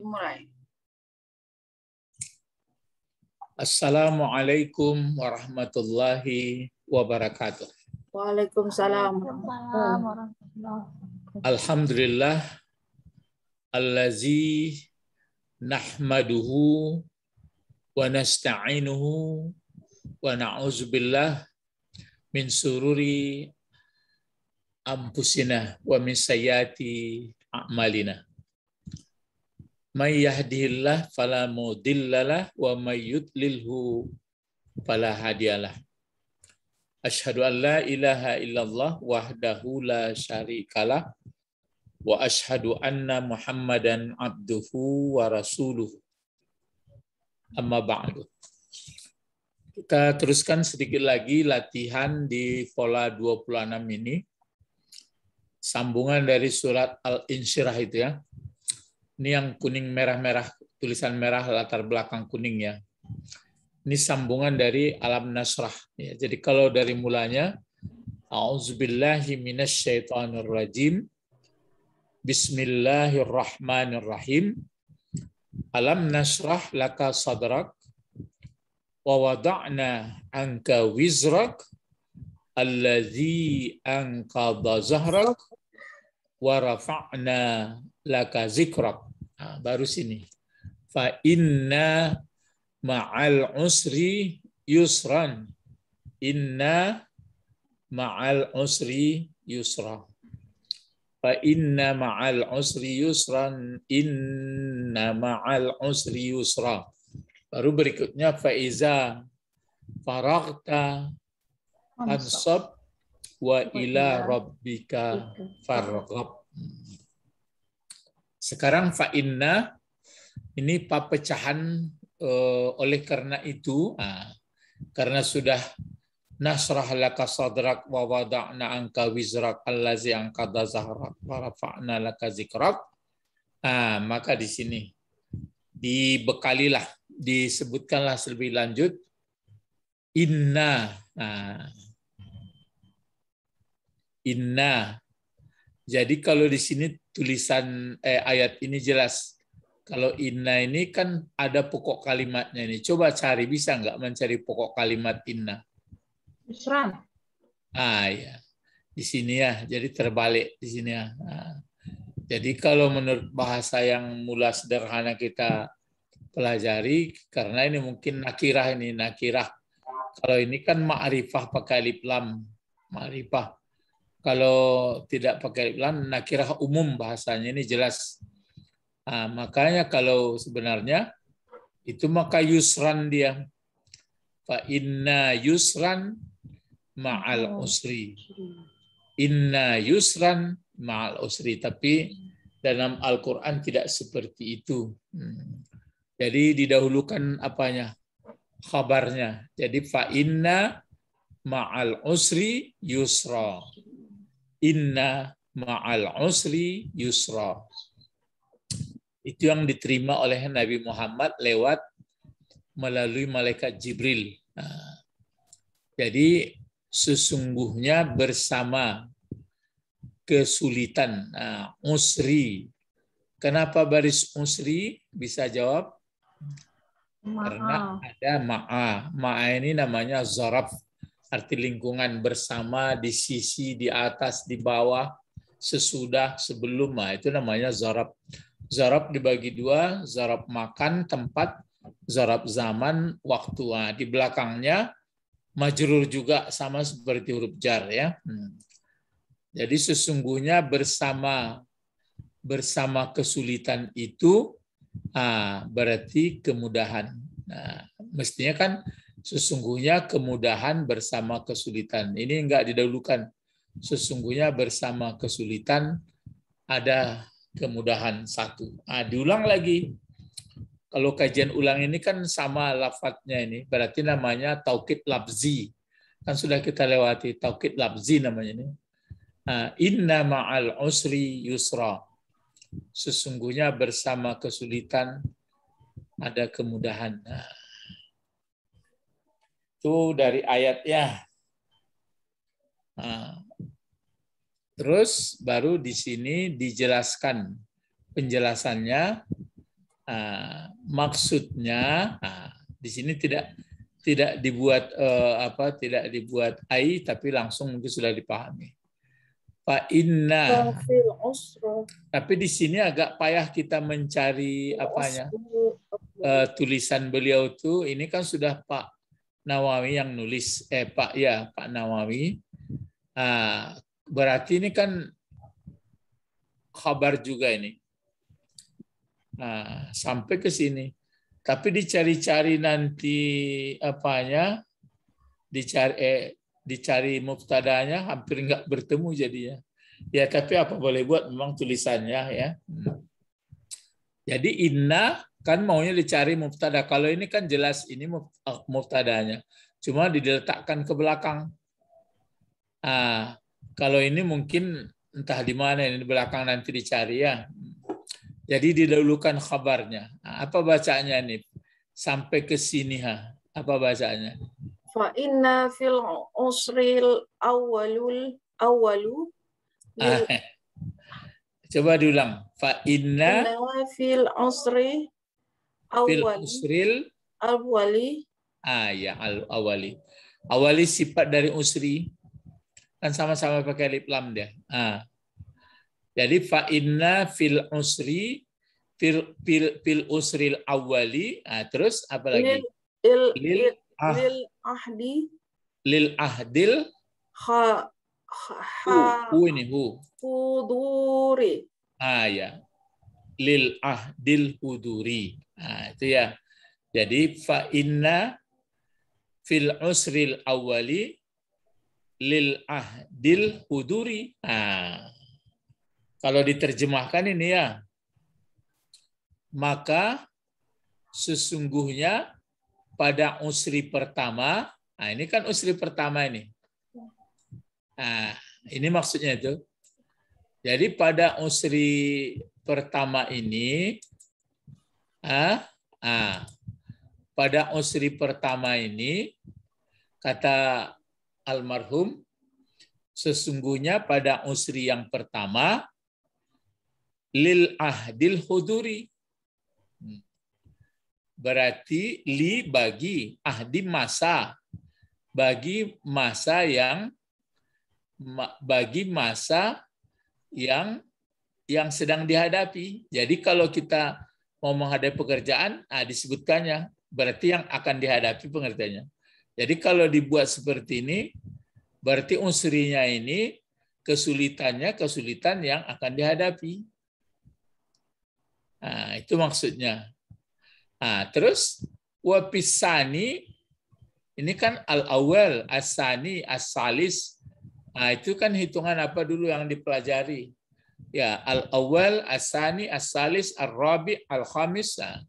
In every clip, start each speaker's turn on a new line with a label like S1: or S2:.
S1: Dimulai. Assalamualaikum warahmatullahi wabarakatuh. Waalaikumsalam. Alhamdulillah. Allazi nahmaduhu wa nasta'inuhu wa na'uzubillah min sururi ampusina wa min sayyati a'malina may yahdillah, fala mudillalah wa may yudlilhu fala hadiyalah. Ashhadu an la ilaha illallah wahdahu la syarikalah wa ashadu anna Muhammadan abduhu wa rasuluh. Amma ba'du. Kita teruskan sedikit lagi latihan di pola 26 ini. Sambungan dari surat Al-Insyirah itu ya ini yang kuning merah-merah, tulisan merah latar belakang kuning ya. Ini sambungan dari alam nasrah. Ya, jadi kalau dari mulanya, A'udzubillahi minasyaitonirrajim. Bismillahirrahmanirrahim. Alam nasrah laka sadrak wa wada'na anka wizrak alladhi anka zahrak wa rafa'na laka zikrak Nah, baru sini. Fa inna ma'al usri yusran. Inna ma'al usri yusra. Fa inna ma'al usri yusran. Inna ma'al usri yusra. Baru berikutnya faiza faragta ansab wa ila rabbika farghab. Sekarang fa'inna ini pecahan eh, oleh karena itu ah, karena sudah nasrah laka sadrak wa wada'na angka wizrak allazi da zahrak wa rafa'na laka zikrak ah, maka di sini dibekalilah disebutkanlah lebih lanjut inna ah. inna jadi kalau di sini tulisan eh, ayat ini jelas. Kalau inna ini kan ada pokok kalimatnya ini. Coba cari bisa nggak mencari pokok kalimat inna? Isran. Ah ya, di sini ya. Jadi terbalik di sini ya. Nah. Jadi kalau menurut bahasa yang mula sederhana kita pelajari, karena ini mungkin nakirah ini nakirah. Kalau ini kan ma'rifah pakai liplam lam, ma'rifah. Kalau tidak pakai iklan nakirah umum bahasanya ini jelas. Nah, makanya kalau sebenarnya itu maka yusran dia. Fa inna yusran ma'al usri. Inna yusran ma'al usri. Tapi dalam Al-Quran tidak seperti itu. Hmm. Jadi didahulukan apanya? Kabarnya. Jadi fa inna ma'al usri yusra. Inna ma'al usri yusra. Itu yang diterima oleh Nabi Muhammad lewat melalui malaikat Jibril. Nah, jadi sesungguhnya bersama kesulitan nah, usri. Kenapa baris usri? Bisa jawab? Karena ada ma'a. Ma'a ini namanya zaraf arti lingkungan bersama di sisi, di atas, di bawah, sesudah, sebelum. Nah, itu namanya zarab. Zarab dibagi dua, zarab makan, tempat, zarab zaman, waktu. Nah, di belakangnya majrur juga sama seperti huruf jar ya. Hmm. Jadi sesungguhnya bersama bersama kesulitan itu ah, berarti kemudahan. Nah, mestinya kan Sesungguhnya kemudahan bersama kesulitan. Ini enggak didahulukan. Sesungguhnya bersama kesulitan ada kemudahan satu. Ah, diulang lagi. Kalau kajian ulang ini kan sama lafadznya ini, berarti namanya taukid labzi. Kan sudah kita lewati taukid labzi namanya ini. Ah, inna ma'al usri yusra. Sesungguhnya bersama kesulitan ada kemudahan. Nah, dari ayatnya. Nah, terus baru di sini dijelaskan penjelasannya. Nah, maksudnya nah, di sini tidak tidak dibuat eh, apa tidak dibuat ai tapi langsung mungkin sudah dipahami. Pak inna. Tapi di sini agak payah kita mencari apanya. Eh, tulisan beliau tuh ini kan sudah Pak Nawawi yang nulis, eh Pak ya Pak Nawawi. Ah, berarti ini kan kabar juga ini. Ah, sampai ke sini. Tapi dicari-cari nanti apanya, dicari eh, dicari muftadanya hampir nggak bertemu jadinya. Ya tapi apa boleh buat memang tulisannya ya. Hmm. Jadi inna Kan maunya dicari mubtada. Kalau ini kan jelas ini eh, mubtadanya. Cuma diletakkan ke belakang. Ah, kalau ini mungkin entah di mana ini belakang nanti dicari ya. Jadi didahulukan kabarnya. Nah, apa bacaannya ini? Sampai ke sini ha. Apa bacaannya? Fa inna fil usril awalul awalu ah, eh. Coba diulang. Fa inna, inna fil usri fil usril awali ah ya al awali awali sifat dari usri kan sama-sama pakai alif lam dia ah jadi fa inna fil usri fil fil fil usril awali ah terus apa lagi lil lil, ah, lil ahdi lil ahdil ha ha hu, hu ini hu huduri ah ya lil ahdil huduri. Nah, itu ya. Jadi fa inna fil usril awali lil ahdil huduri. Nah, kalau diterjemahkan ini ya, maka sesungguhnya pada usri pertama, nah ini kan usri pertama ini. Nah, ini maksudnya itu. Jadi pada usri pertama ini, ah, ah, pada usri pertama ini, kata almarhum, sesungguhnya pada usri yang pertama, lil ahdil huduri. Hmm. Berarti li bagi, ahdi masa. Bagi masa yang bagi masa yang yang sedang dihadapi. Jadi kalau kita mau menghadapi pekerjaan, nah disebutkannya. Berarti yang akan dihadapi pengertiannya. Jadi kalau dibuat seperti ini, berarti unsurnya ini kesulitannya kesulitan yang akan dihadapi. Nah, itu maksudnya. Nah, terus wapisani ini kan al awal asani asalis nah, itu kan hitungan apa dulu yang dipelajari Ya, al awal asani, asalis, ar-rabi, al-khamisa.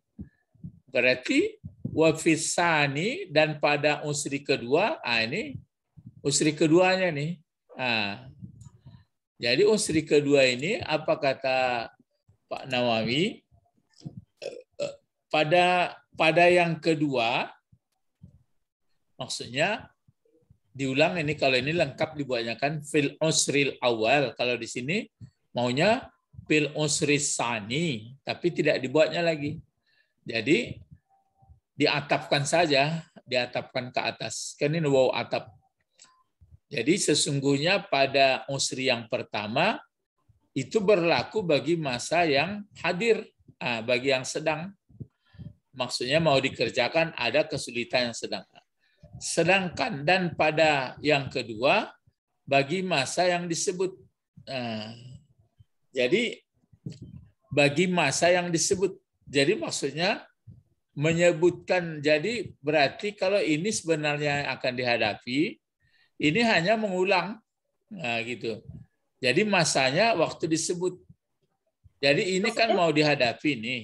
S1: Berarti wafisani dan pada usri kedua, ah ini usri keduanya nih. Ah. Jadi usri kedua ini apa kata Pak Nawawi? Pada pada yang kedua maksudnya diulang ini kalau ini lengkap dibuatnya kan fil usril awal kalau di sini Maunya pil usri sani, tapi tidak dibuatnya lagi. Jadi diatapkan saja, diatapkan ke atas. Kan ini wow atap. Jadi sesungguhnya pada usri yang pertama itu berlaku bagi masa yang hadir, ah, bagi yang sedang. Maksudnya mau dikerjakan ada kesulitan yang sedang. Sedangkan dan pada yang kedua bagi masa yang disebut ah, jadi bagi masa yang disebut. Jadi maksudnya menyebutkan jadi berarti kalau ini sebenarnya akan dihadapi ini hanya mengulang nah, gitu jadi masanya waktu disebut jadi ini kan Maksudnya? kan mau dihadapi nih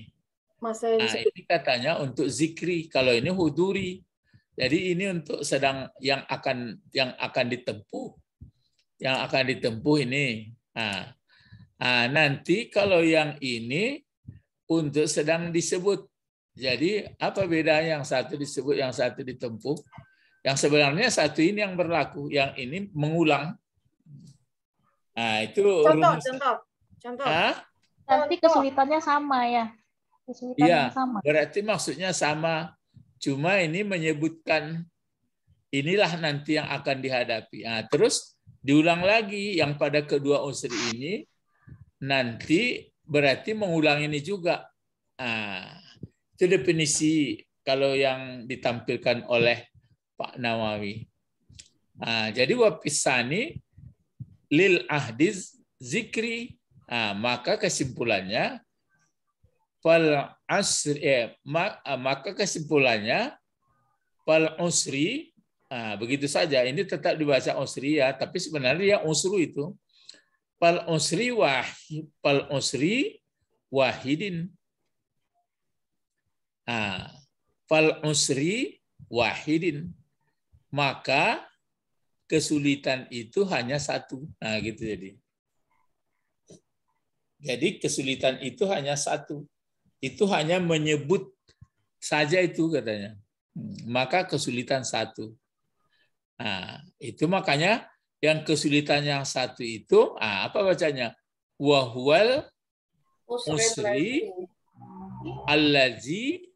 S1: Masa nah, yang nah ini katanya untuk zikri kalau ini huduri jadi ini untuk sedang yang akan yang akan ditempuh yang akan ditempuh ini nah Nah, nanti kalau yang ini untuk sedang disebut. Jadi apa beda yang satu disebut, yang satu ditempuh? Yang sebenarnya satu ini yang berlaku, yang ini mengulang. Nah, itu contoh, rumus. contoh, contoh. Hah? Nanti kesulitannya sama ya. Kesulitannya ya, sama. Berarti maksudnya sama, cuma ini menyebutkan inilah nanti yang akan dihadapi. Nah, terus diulang lagi yang pada kedua unsur ini nanti berarti mengulang ini juga. Nah, itu definisi kalau yang ditampilkan oleh Pak Nawawi. Nah, jadi wapisani lil ahdiz zikri. Nah, maka kesimpulannya fal asri eh, ah, maka kesimpulannya fal usri Nah, begitu saja. Ini tetap dibaca usri ya, tapi sebenarnya ya usru itu. Pal usri wah pal usri wahidin. Ah, usri wahidin. Maka kesulitan itu hanya satu. Nah, gitu jadi. Jadi kesulitan itu hanya satu. Itu hanya menyebut saja itu katanya. Hmm, maka kesulitan satu. Nah, itu makanya yang kesulitan yang satu itu ah, apa bacanya wahwal usri alazi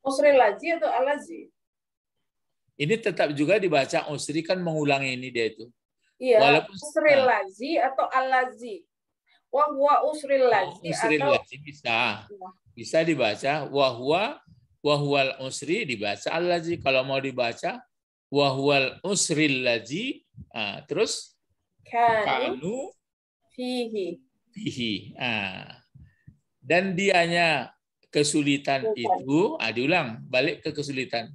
S1: usri lazi atau alazi ini tetap juga dibaca usri kan mengulangi ini dia itu iya Walaupun, usri ah. lazi atau alazi wahwa usri oh, lazi usri atau... lazi bisa iya. bisa dibaca wahwa wahwal usri dibaca alazi kalau mau dibaca wahwal usri lazi Ah, terus kan. kanu fihi. Fihi. Ah. Dan dianya kesulitan itu, ah diulang, balik ke kesulitan.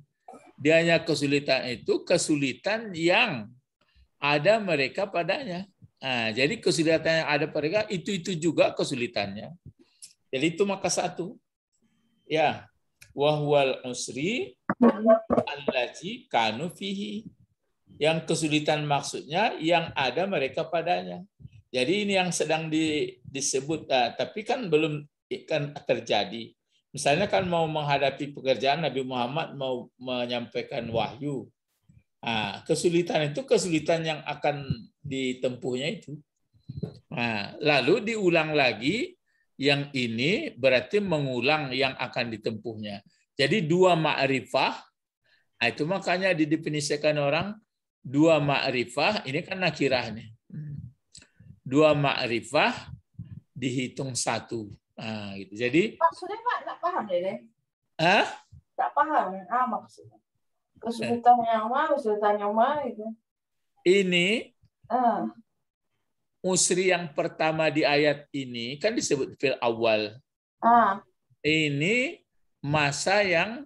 S1: Dianya kesulitan itu kesulitan yang ada mereka padanya. Nah, jadi kesulitan yang ada mereka itu-itu juga kesulitannya. Jadi itu maka satu. Ya, wahwal usri allazi kanu fihi yang kesulitan maksudnya yang ada mereka padanya. Jadi ini yang sedang di, disebut, uh, tapi kan belum kan terjadi. Misalnya kan mau menghadapi pekerjaan Nabi Muhammad mau menyampaikan wahyu. Nah, kesulitan itu kesulitan yang akan ditempuhnya itu. Nah, lalu diulang lagi yang ini berarti mengulang yang akan ditempuhnya. Jadi dua ma'rifah, nah, itu makanya didefinisikan orang Dua ma'rifah, ini kan nakirah nih. Dua ma'rifah dihitung satu. Nah, gitu. Jadi maksudnya Pak nggak paham ya, deh. Hah? nggak paham ya? ah maksudnya. Kesulitan eh. yang mana, kesulitan yang mana gitu. Ini ah. Musri yang pertama di ayat ini kan disebut fil awal. Ah. Ini masa yang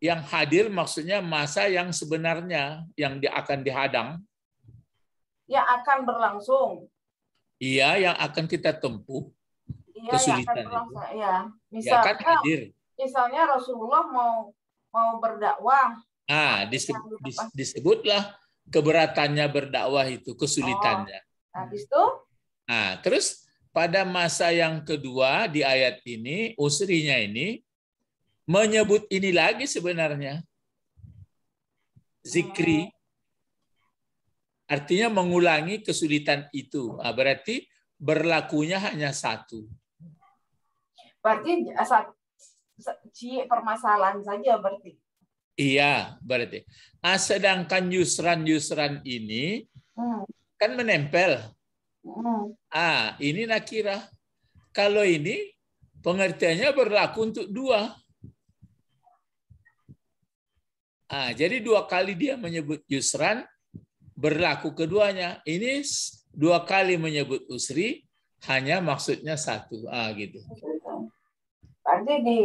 S1: yang hadir maksudnya masa yang sebenarnya yang akan dihadang. Yang akan berlangsung. Iya, yang akan kita tempuh. Iya, kesulitan yang iya. Ya, misalnya, ya, kan hadir. misalnya Rasulullah mau mau berdakwah. Ah, disebut, disebutlah keberatannya berdakwah itu, kesulitannya. Oh, habis itu? Nah, terus pada masa yang kedua di ayat ini, usrinya ini, menyebut ini lagi sebenarnya. Zikri. Artinya mengulangi kesulitan itu. Ah, berarti berlakunya hanya satu. Berarti permasalahan saja berarti. Iya, berarti. Nah, sedangkan yusran-yusran ini hmm. kan menempel. Hmm. Ah, ini nakira. Kalau ini pengertiannya berlaku untuk dua. Ah, jadi dua kali dia menyebut yusran, berlaku keduanya. Ini dua kali menyebut usri, hanya maksudnya satu. Ah, gitu. Berarti di,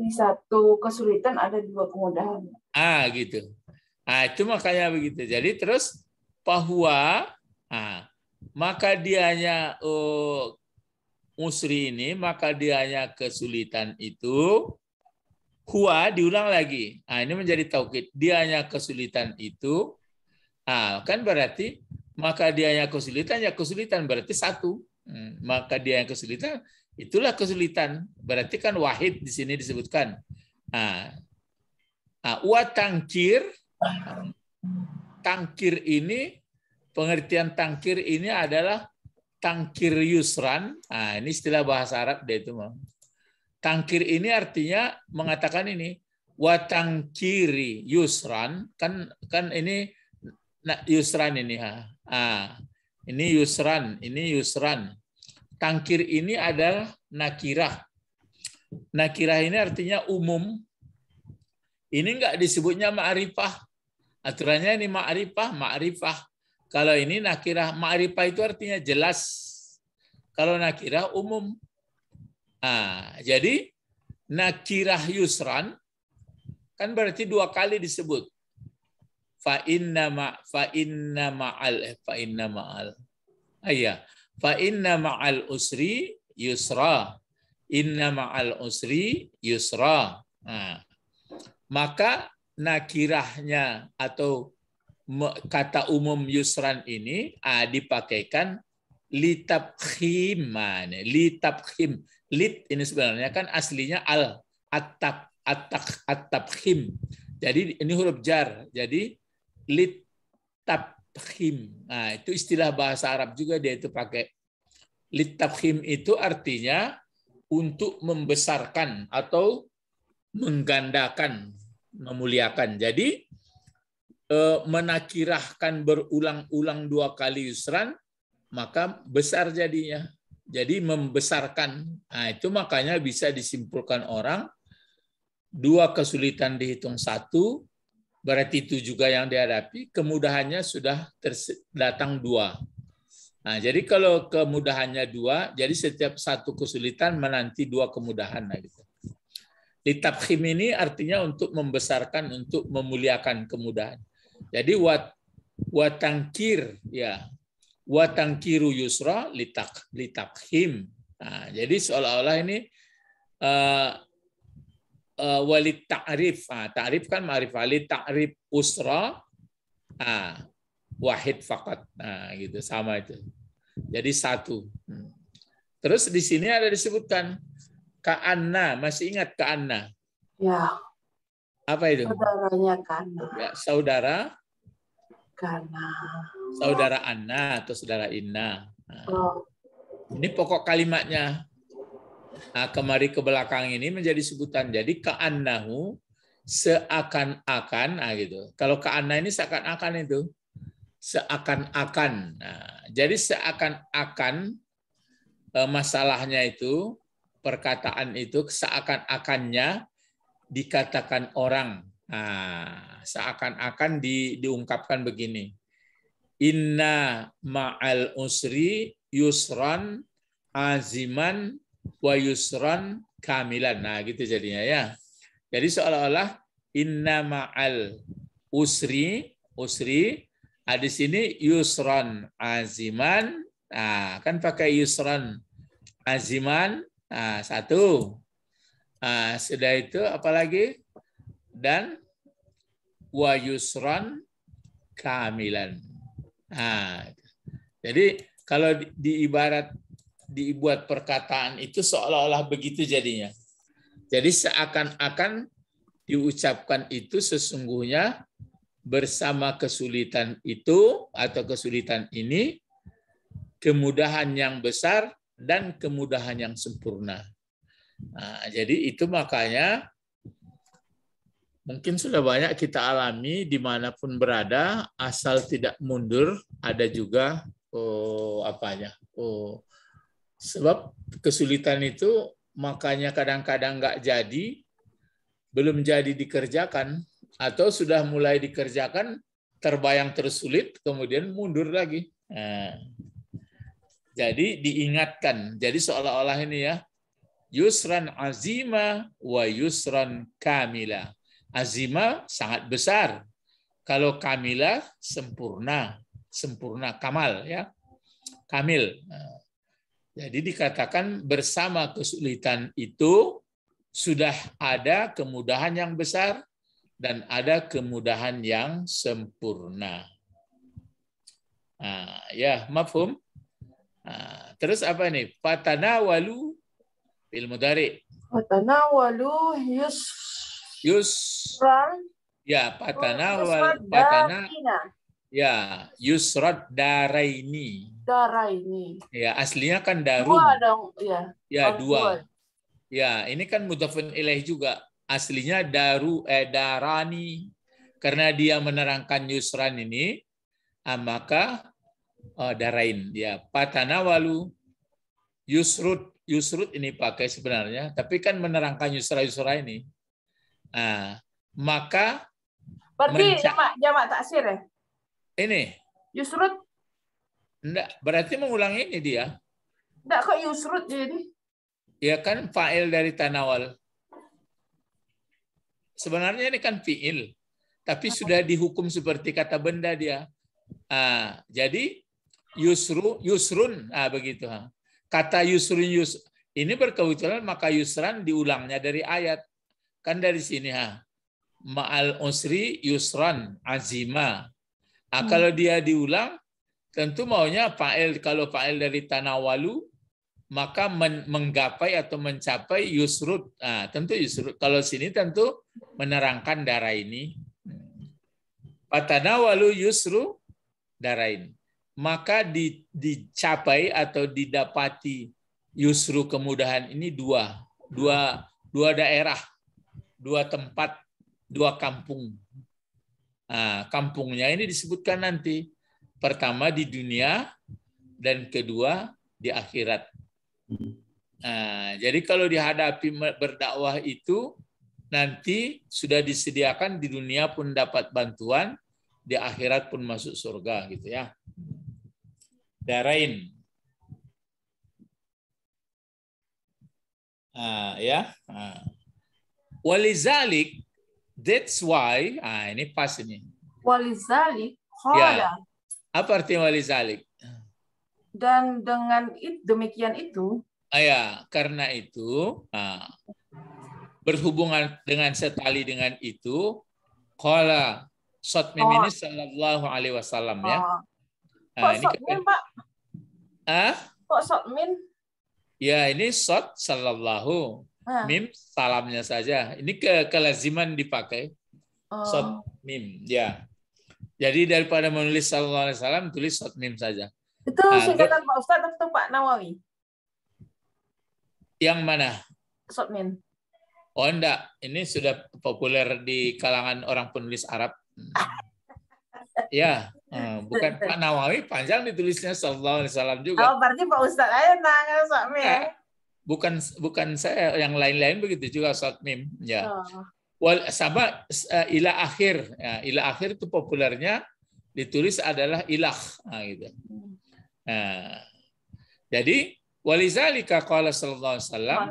S1: di satu kesulitan ada dua kemudahan. Ah, gitu. Ah, itu makanya begitu. Jadi terus bahwa ah, maka dianya uh, oh, usri ini, maka dianya kesulitan itu Hua diulang lagi. Nah, ini menjadi taukid. Dia hanya kesulitan itu. Nah, kan berarti maka dia hanya kesulitan, ya kesulitan berarti satu. Hmm, maka dia yang kesulitan, itulah kesulitan. Berarti kan wahid di sini disebutkan. Nah, wa tangkir, tangkir ini, pengertian tangkir ini adalah tangkir yusran. Nah, ini istilah bahasa Arab dia itu. Tangkir ini artinya mengatakan ini kiri yusran kan kan ini nak yusran ini ha. Ah, ini yusran, ini yusran. Tangkir ini adalah nakirah. Nakirah ini artinya umum. Ini enggak disebutnya ma'rifah. Aturannya ini ma'rifah, ma'rifah. Kalau ini nakirah, ma'rifah itu artinya jelas. Kalau nakirah umum. Nah, jadi nakirah yusran kan berarti dua kali disebut. Fa inna ma fa inna ma'al eh, fa inna ma'al. Ayah, iya. fa inna ma'al usri yusra. Inna ma'al usri yusra. Nah, maka nakirahnya atau kata umum yusran ini ah, dipakaikan litab litab khim Lit ini sebenarnya kan aslinya al atak atak atabhim. Jadi ini huruf jar. Jadi lit tabhim. Nah, itu istilah bahasa Arab juga dia itu pakai. lit tabhim itu artinya untuk membesarkan atau menggandakan, memuliakan. Jadi eh, menakirahkan berulang-ulang dua kali yusran, maka besar jadinya. Jadi membesarkan, nah itu makanya bisa disimpulkan orang, dua kesulitan dihitung satu, berarti itu juga yang dihadapi, kemudahannya sudah datang dua. Nah, jadi kalau kemudahannya dua, jadi setiap satu kesulitan menanti dua kemudahan. Nah, gitu. khim ini artinya untuk membesarkan, untuk memuliakan kemudahan. Jadi wat watangkir ya Watang kiru yusra litak litakhim. Nah, jadi seolah-olah ini uh, eh, uh, eh, walit ta'rif. Nah, ta'rif kan ma'rif ah, li ta'rif usra nah, wahid fakat. Nah, gitu sama itu. Jadi satu. Hmm. Terus di sini ada disebutkan ka'anna, masih ingat ka'anna? Ya. Apa itu? Saudaranya Kana. Ya, saudara Kana saudara Anna atau saudara Inna. Nah, oh. ini pokok kalimatnya. Nah, kemari ke belakang ini menjadi sebutan. Jadi ke Annahu seakan-akan nah gitu. Kalau Anna ini seakan-akan itu seakan-akan. Nah, jadi seakan-akan eh, masalahnya itu perkataan itu seakan-akannya dikatakan orang. Nah, seakan-akan di, diungkapkan begini. Inna ma'al usri yusran aziman wa yusran kamilan. Nah, gitu jadinya ya. Jadi seolah-olah inna ma'al usri usri ada ah, di sini yusran aziman. Nah, kan pakai yusran aziman. Nah, satu. Nah, sudah itu apalagi dan wa yusran kamilan. Nah, jadi kalau diibarat di dibuat perkataan itu seolah-olah begitu jadinya. Jadi seakan-akan diucapkan itu sesungguhnya bersama kesulitan itu atau kesulitan ini kemudahan yang besar dan kemudahan yang sempurna. Nah, jadi itu makanya mungkin sudah banyak kita alami dimanapun berada asal tidak mundur ada juga oh apanya oh sebab kesulitan itu makanya kadang-kadang nggak jadi belum jadi dikerjakan atau sudah mulai dikerjakan terbayang tersulit kemudian mundur lagi nah, jadi diingatkan jadi seolah-olah ini ya yusran azima wa yusran kamila Azima sangat besar. Kalau Kamila sempurna, sempurna kamal ya. Kamil. Jadi dikatakan bersama kesulitan itu sudah ada kemudahan yang besar dan ada kemudahan yang sempurna. Nah, ya, mafhum? Nah, terus apa ini? Patana walu fil dari? Patana walu yus Yus ya patana wal patana ya yusrat daraini daraini ya aslinya kan darum dua dong ya ya dua ya ini kan mutafin ilaih juga aslinya daru eh darani karena dia menerangkan yusran ini ah, maka oh, eh, darain ya patana walu yusrut yusrut ini pakai sebenarnya tapi kan menerangkan yusra yusra ini Nah, maka berarti jamak jamak taksir ya? Ini. Yusrut. Enggak, berarti mengulang ini dia. Enggak kok yusrut jadi. Ya kan fa'il dari tanawal. Sebenarnya ini kan fi'il, tapi sudah dihukum seperti kata benda dia. Ah, jadi yusru yusrun ah begitu Kata yusrun yus ini berkebetulan maka yusran diulangnya dari ayat Kan dari sini ha. Ma'al usri yusran azima. ah Kalau dia diulang, tentu maunya fa'il. Kalau fa'il dari tanawalu, maka men menggapai atau mencapai yusrut. ah tentu yusrut. Kalau sini tentu menerangkan darah ini. Patanawalu yusru darah ini Maka di, dicapai atau didapati yusru kemudahan ini dua. Dua, dua daerah dua tempat, dua kampung. Nah, kampungnya ini disebutkan nanti. Pertama di dunia dan kedua di akhirat. Hmm. Nah, jadi kalau dihadapi berdakwah itu nanti sudah disediakan di dunia pun dapat bantuan, di akhirat pun masuk surga gitu ya. Darain. Nah, ya. Nah. Walizalik, that's why, ah ini pas ini. Walizalik, kola. Ya. ya. Apa arti walizalik? Dan dengan it, demikian itu. Ah, ya, karena itu ah, berhubungan dengan setali dengan itu, kola sot mimini sallallahu alaihi wasallam ya. ah Nah, Kok ini sot min, Pak? Ah? Kok sot min? Ya, ini sot sallallahu. Ah. mim salamnya saja. Ini ke kelaziman dipakai. Oh. Sot mim, ya. Jadi daripada menulis sallallahu alaihi wasallam tulis sot mim saja. Itu nah, singkatan Pak Ustaz atau Pak Nawawi? Yang mana? Sot mim. Oh enggak, ini sudah populer di kalangan orang penulis Arab. ya, eh, bukan Pak Nawawi panjang ditulisnya sallallahu alaihi wasallam juga. Oh, berarti Pak Ustaz aja nangis Sot mim. Eh, bukan bukan saya yang lain-lain begitu juga saat Mim ya. Oh. Wal sama uh, ila akhir ya, ila akhir itu populernya ditulis adalah ilah nah, gitu. Hmm. Nah, jadi walizalika qala sallallahu alaihi wasallam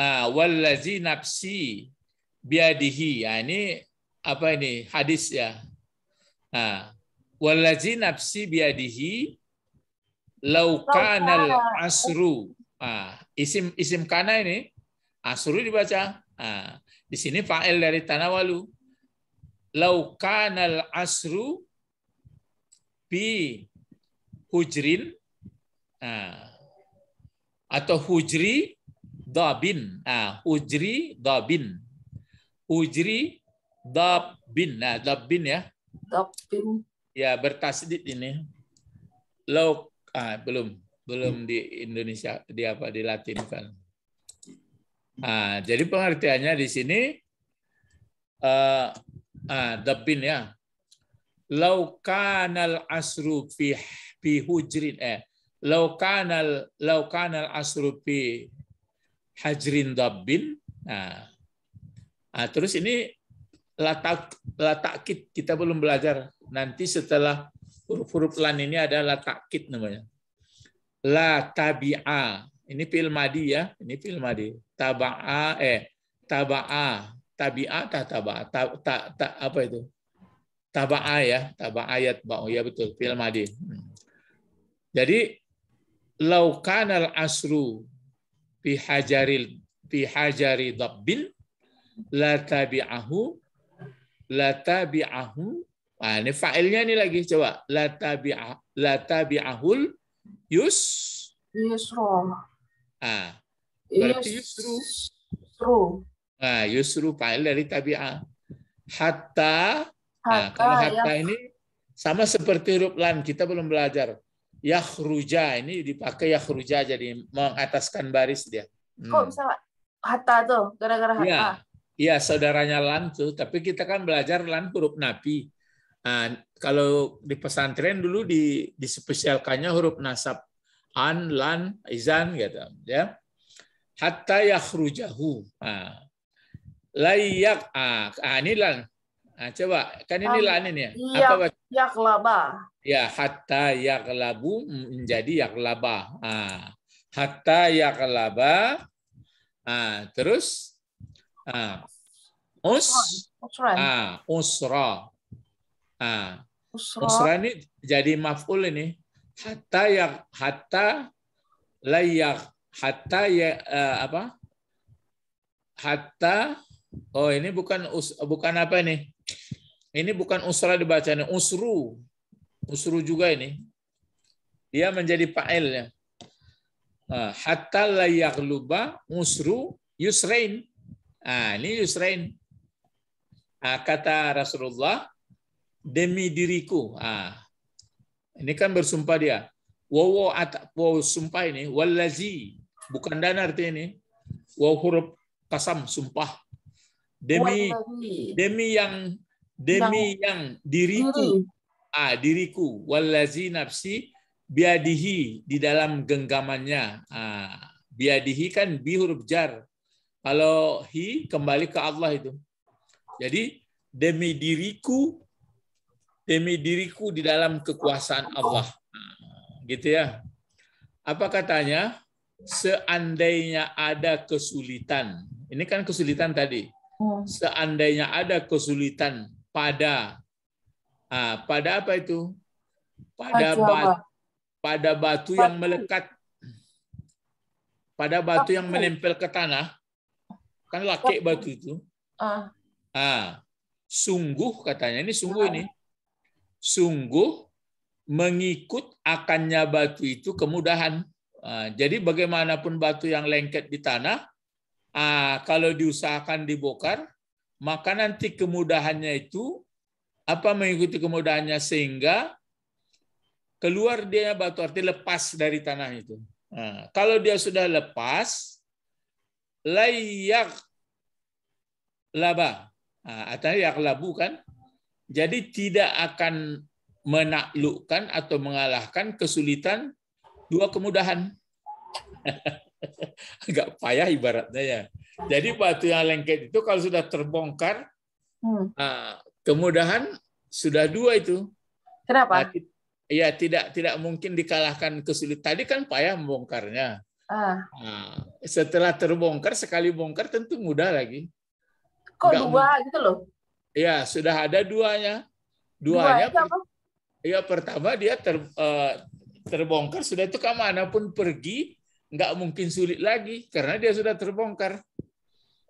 S1: ah, wallazi ah, nafsi biadihi. Ya, ini apa ini? Hadis ya. Nah, wallazi nafsi biadihi Laukanal asru. Ah, isim isim kana ini asru dibaca. Ah, di sini fa'il dari tanawalu. Laukanal asru bi hujrin ah, atau hujri dabin. Ah, hujri dabin. Hujri dabin. Nah, dabin ya. Dabin. Ya, bertasdid ini. Lauk Ah, belum, belum hmm. di Indonesia, di apa di kan Ah, jadi pengertiannya di sini uh, ah, depin ya. Lau kanal asru fi fi hujrin eh lau kanal lau kanal asru fi hajrin dabbin. Nah, ah, terus ini latak latakit kita belum belajar. Nanti setelah huruf-huruf lan ini adalah takkit namanya. La tabi'a. Ini fi'il madi ya, ini fi'il madi. Taba'a eh taba'a, tabi'a ta taba'a. Ta, ta, ta, apa itu? Taba'a ya, taba'a ayat ba'u ya betul, fi'il madi. Hmm. Jadi Jadi kanal asru fi hajaril fi hajari dabbin la tabi'ahu la tabi'ahu Nah, ini failnya ini lagi coba. La tabi'ah la tabi'ahul yus yusru. Ah. Berarti yusru. Yusru. Nah, yusru fail dari tabi'ah. Hatta, ah, hatta nah, kalau hatta ya. ini sama seperti huruf lan kita belum belajar. Yakhruja ini dipakai yakhruja jadi mengataskan baris dia. Hmm. Kok bisa hatta tuh gara-gara iya, hatta? Iya, ya, saudaranya lan tuh, tapi kita kan belajar lan huruf napi. Nah, kalau di pesantren dulu di dispesialkannya huruf nasab an, lan, izan gitu ya. Hatta yakhrujahu. Nah, layak ah, ah ini lan. Nah, coba kan ini lan ini ya. Apa baca? Yaklaba. Ya, hatta yaklabu menjadi yaklaba. Ah, hatta yaklaba. Ah, terus ah, us, ah, usra. Ah. Usra. ini jadi maf'ul ini. Hatta ya hatta layak hatta ya uh, apa? Hatta oh ini bukan us, bukan apa ini? Ini bukan usra dibacanya, usru. Usru juga ini. Dia menjadi fa'ilnya. Uh, hatta layak luba usru yusrain. Ah, ini yusrain. Ah, kata Rasulullah, demi diriku. Ah. Ini kan bersumpah dia. Wowo atak wow sumpah ini wallazi bukan dan artinya ini. Wow huruf kasam sumpah. Demi demi yang demi yang diriku. Hmm. Ah, diriku wallazi nafsi biadihi di dalam genggamannya. Ah, biadihi kan bi huruf jar. Kalau hi kembali ke Allah itu. Jadi demi diriku demi diriku di dalam kekuasaan Allah. Nah, gitu ya. Apa katanya? Seandainya ada kesulitan. Ini kan kesulitan tadi. Hmm. Seandainya ada kesulitan pada pada apa itu? Pada batu, pada batu yang melekat pada batu yang menempel ke tanah. Kan laki batu itu. Ah, sungguh katanya ini sungguh ah. ini sungguh mengikut akannya batu itu kemudahan. Ah, jadi bagaimanapun batu yang lengket di tanah, ah, kalau diusahakan dibokar maka nanti kemudahannya itu apa mengikuti kemudahannya sehingga keluar dia batu arti lepas dari tanah itu. Ah, kalau dia sudah lepas, layak laba, nah, artinya yak labu kan, jadi tidak akan menaklukkan atau mengalahkan kesulitan dua kemudahan. Agak payah ibaratnya ya. Jadi batu yang lengket itu kalau sudah terbongkar, hmm. ah, kemudahan sudah dua itu. Kenapa? Iya ya tidak tidak mungkin dikalahkan kesulitan. Tadi kan payah membongkarnya. Ah. Ah, setelah terbongkar sekali bongkar tentu mudah lagi. Kok dua gitu loh? Ya, sudah ada duanya. Duanya. Dua, per, ya, iya, pertama dia ter, eh, terbongkar sudah itu ke mana pun pergi nggak mungkin sulit lagi karena dia sudah terbongkar.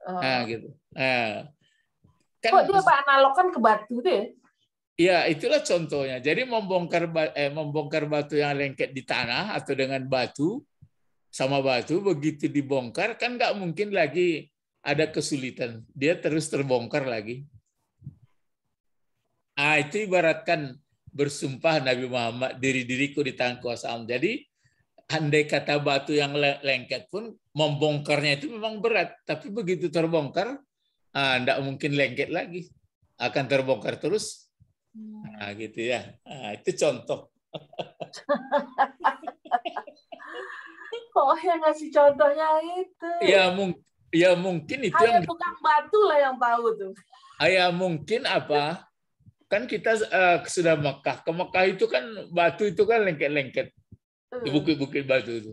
S1: Oh. Nah, gitu. Nah, kan Kok dia pak analogkan ke batu deh? Ya, iya, itulah contohnya. Jadi membongkar eh, membongkar batu yang lengket di tanah atau dengan batu sama batu begitu dibongkar kan nggak mungkin lagi ada kesulitan. Dia terus terbongkar lagi. Ah, itu ibaratkan bersumpah Nabi Muhammad diri diriku di tangan kuasa Allah. Jadi andai kata batu yang lengket pun membongkarnya itu memang berat, tapi begitu terbongkar, ah, tidak mungkin lengket lagi, akan terbongkar terus. Nah, gitu ya. Nah, itu contoh. oh, yang ngasih contohnya itu. Ya, mung ya mungkin itu Hanya yang tukang batu lah yang tahu tuh. Ah, ya mungkin apa? kan kita uh, sudah Mekah. Ke Mekah itu kan batu itu kan lengket-lengket. Di hmm. bukit-bukit batu itu.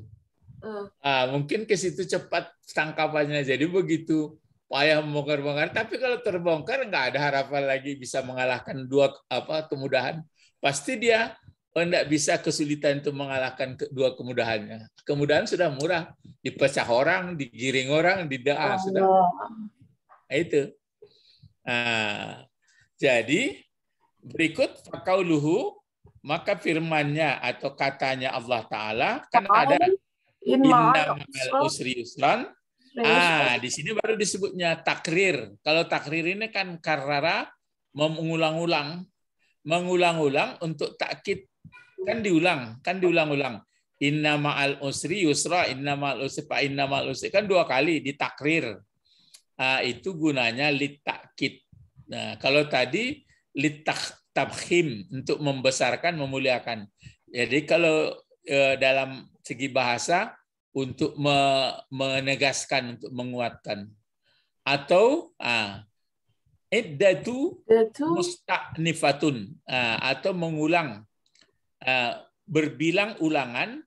S1: Uh. Ah, mungkin ke situ cepat tangkapannya. Jadi begitu payah membongkar-bongkar. Tapi kalau terbongkar nggak ada harapan lagi bisa mengalahkan dua apa kemudahan. Pasti dia tidak oh, bisa kesulitan untuk mengalahkan kedua kemudahannya. Kemudahan sudah murah, dipecah orang, digiring orang, didaa ah, sudah. Nah, itu. Nah, jadi berikut fakauluhu maka firmannya atau katanya Allah Ta'ala kan ada Maal usri yusran ah di sini baru disebutnya takrir kalau takrir ini kan karara mengulang-ulang mengulang-ulang untuk takkit kan diulang kan diulang-ulang inna ma'al usri yusra inna ma'al usri fa inna ma'al usri kan dua kali ditakrir ah, itu gunanya takkit. nah kalau tadi litak tabhim untuk membesarkan memuliakan jadi kalau e, dalam segi bahasa untuk menegaskan untuk menguatkan atau ah, iddatu musta'nifatun atau mengulang berbilang ulangan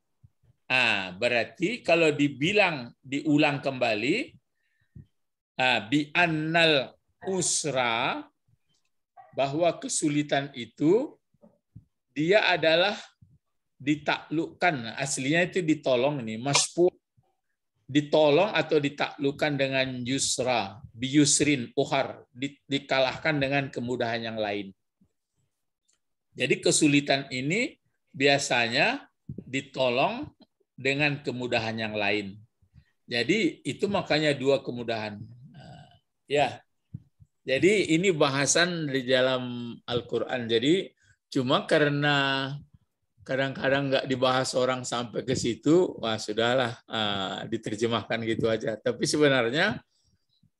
S1: berarti kalau dibilang diulang kembali bi annal usra bahwa kesulitan itu dia adalah ditaklukkan. Nah, aslinya itu ditolong nih, maspu ditolong atau ditaklukkan dengan yusra, biyusrin, uhar, di, dikalahkan dengan kemudahan yang lain. Jadi kesulitan ini biasanya ditolong dengan kemudahan yang lain. Jadi itu makanya dua kemudahan. Nah, ya, jadi ini bahasan di dalam Al-Quran. Jadi cuma karena kadang-kadang nggak dibahas orang sampai ke situ, wah sudahlah eh, diterjemahkan gitu aja. Tapi sebenarnya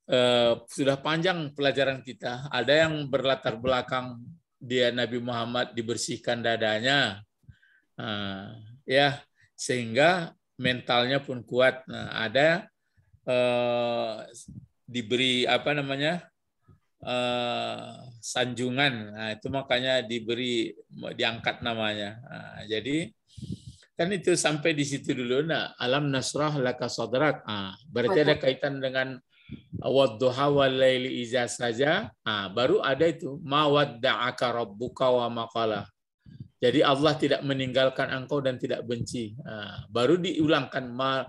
S1: uh, sudah panjang pelajaran kita. Ada yang berlatar belakang dia Nabi Muhammad dibersihkan dadanya, uh, ya sehingga mentalnya pun kuat. Nah, ada eh, diberi apa namanya Eh, sanjungan. Nah, itu makanya diberi diangkat namanya. Nah, jadi kan itu sampai di situ dulu. Nah, alam nasrah laka sadrak. Nah, berarti ada kaitan dengan wadduha wal iza saja. Nah, baru ada itu ma wadda'aka rabbuka wa maqala. Jadi Allah tidak meninggalkan engkau dan tidak benci. Nah, baru diulangkan ma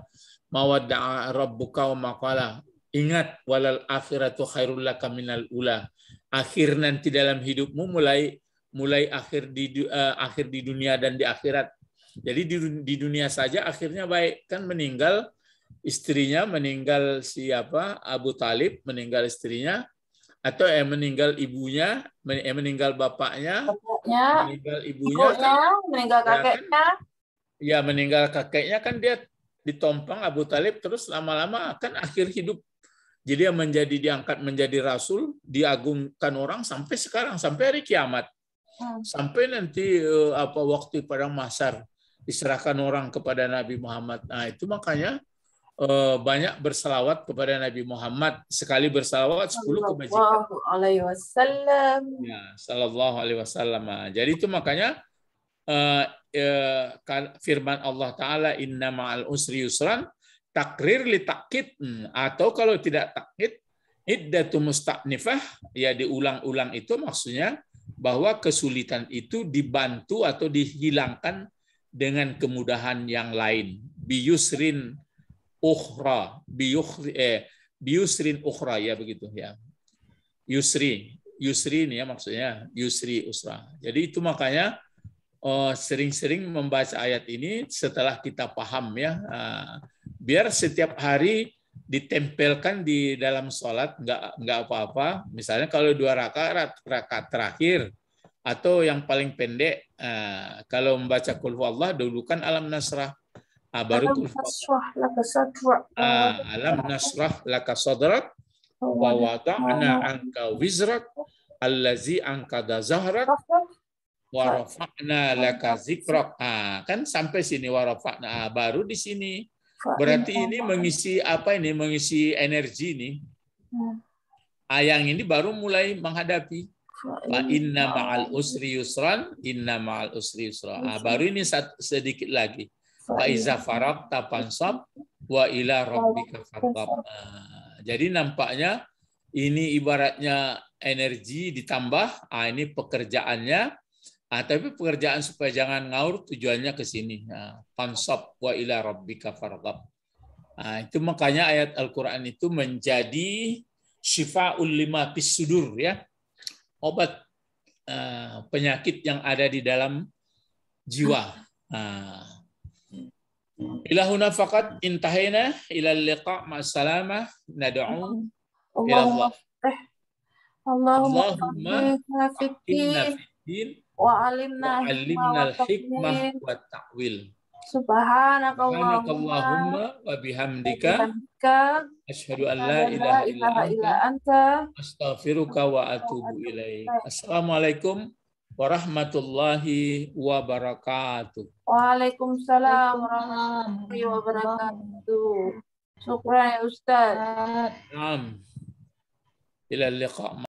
S1: mawadda'a rabbuka wa maqala Ingat walal akhiratu khairul laka minal ula. Akhir nanti dalam hidupmu mulai mulai akhir di uh, akhir di dunia dan di akhirat. Jadi di, di dunia saja akhirnya baik kan meninggal istrinya meninggal siapa Abu Talib meninggal istrinya atau eh meninggal ibunya eh meninggal bapaknya, bapaknya meninggal ibunya ibunya kan, meninggal kakeknya ya, kan, ya meninggal kakeknya kan dia ditompang Abu Talib terus lama-lama kan akhir hidup jadi yang menjadi diangkat menjadi rasul, diagungkan orang sampai sekarang, sampai hari kiamat. Hmm. Sampai nanti eh, apa waktu padang masar diserahkan orang kepada Nabi Muhammad. Nah, itu makanya eh, banyak berselawat kepada Nabi Muhammad sekali berselawat 10 kebajikan. alaihi wasallam. Ya, sallallahu alaihi wasallam. Nah, jadi itu makanya eh, kan, firman Allah taala inna al usri yusran takrir li takkit hmm. atau kalau tidak takkid iddatu musta'nifah ya diulang-ulang itu maksudnya bahwa kesulitan itu dibantu atau dihilangkan dengan kemudahan yang lain biyusrin ukhra biyukhri, eh, biyusrin ukhra ya begitu ya yusri yusri ini ya maksudnya yusri usra jadi itu makanya eh, sering-sering membaca ayat ini setelah kita paham ya eh, biar setiap hari ditempelkan di dalam sholat nggak nggak apa-apa misalnya kalau dua rakaat rakaat terakhir atau yang paling pendek eh, kalau membaca kulhu Allah dulukan alam nasrah ah, baru alam ah, nasrah laka sadrak wa wada'na anka wizrak allazi angkada zahrak warafa'na laka zikrak ah, kan sampai sini warafa'na ah, baru di sini Berarti ini mengisi apa ini? Mengisi energi ini hmm. Ayang ini baru mulai menghadapi. inna ma'al usri yusran, inna ma'al usri yusra. Ah, baru ini sedikit lagi. wa iza farab tapansab wa ila rabbika farqab. Ah, jadi nampaknya ini ibaratnya energi ditambah, ah ini pekerjaannya Ah, tapi pekerjaan supaya jangan ngaur tujuannya ke sini. Nah, wa ila rabbika farqab. Ah, itu makanya ayat Al-Quran itu menjadi syifa'ul lima sudur ya. Obat ah, penyakit yang ada di dalam jiwa. Ah. Ilahuna fakat intahina ilal liqa ma'asalamah salama ilallah. Eh, Allahumma, Allahumma, Allahumma, Allahumma, wa alimna al hikmah wa ta'wil. Subhanakallahumma wa bihamdika asyhadu an la ilaha illa anta astaghfiruka wa atubu ilaik. Assalamualaikum warahmatullahi wabarakatuh. Waalaikumsalam warahmatullahi wabarakatuh. Syukran ya Ustaz. Naam. Ila liqa.